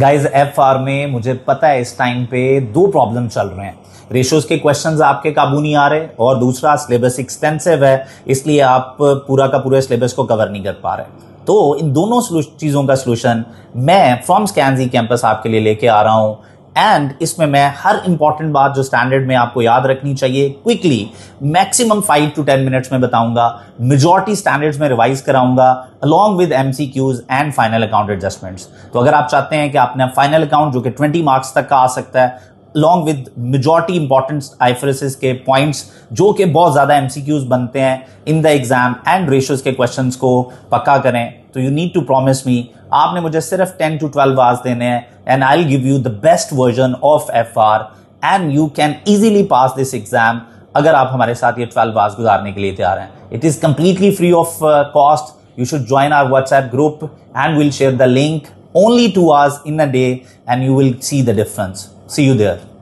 Guys F R में मुझे पता है इस टाइम पे दो प्रॉब्लम चल रहे हैं रेशोज के क्वेश्चंस आपके काबू नहीं आ रहे और दूसरा सिलेबस एक्सटेंसिव है इसलिए आप पूरा का पूरा सिलेबस को कवर नहीं कर पा रहे तो इन दोनों चीज़ों का सोल्यूशन मैं फ्रॉम स्कैनजी कैंपस आपके लिए लेके आ रहा हूँ एंड इसमें मैं हर इंपॉर्टेंट बात जो स्टैंडर्ड में आपको याद रखनी चाहिए quickly maximum five to ten minutes में बताऊंगा मेजोरिटी स्टैंडर्ड्स में रिवाइज कराऊंगा along with M C Qs and final account adjustments तो अगर आप चाहते हैं कि आपने फाइनल अकाउंट जो कि ट्वेंटी मार्क्स तक का आ सकता है along with majority important IFRS के पॉइंट्स जो कि बहुत ज़्यादा एमसीक्यूज बनते हैं in the exam and ratios के क्वेश्चन को पक्का करें तो you need to promise me आपने मुझे सिर्फ टेन टू ट्वेल्व आवर्स देने हैं and I give you the best version of F R and you can easily pass this exam अगर आप हमारे साथ ये ट्वेल्व आवर्स गुजारने के लिए तैयार हैं it is completely free of cost you should join our WhatsApp group and we'll share the link only two hours in a day and you will see the difference. See you there.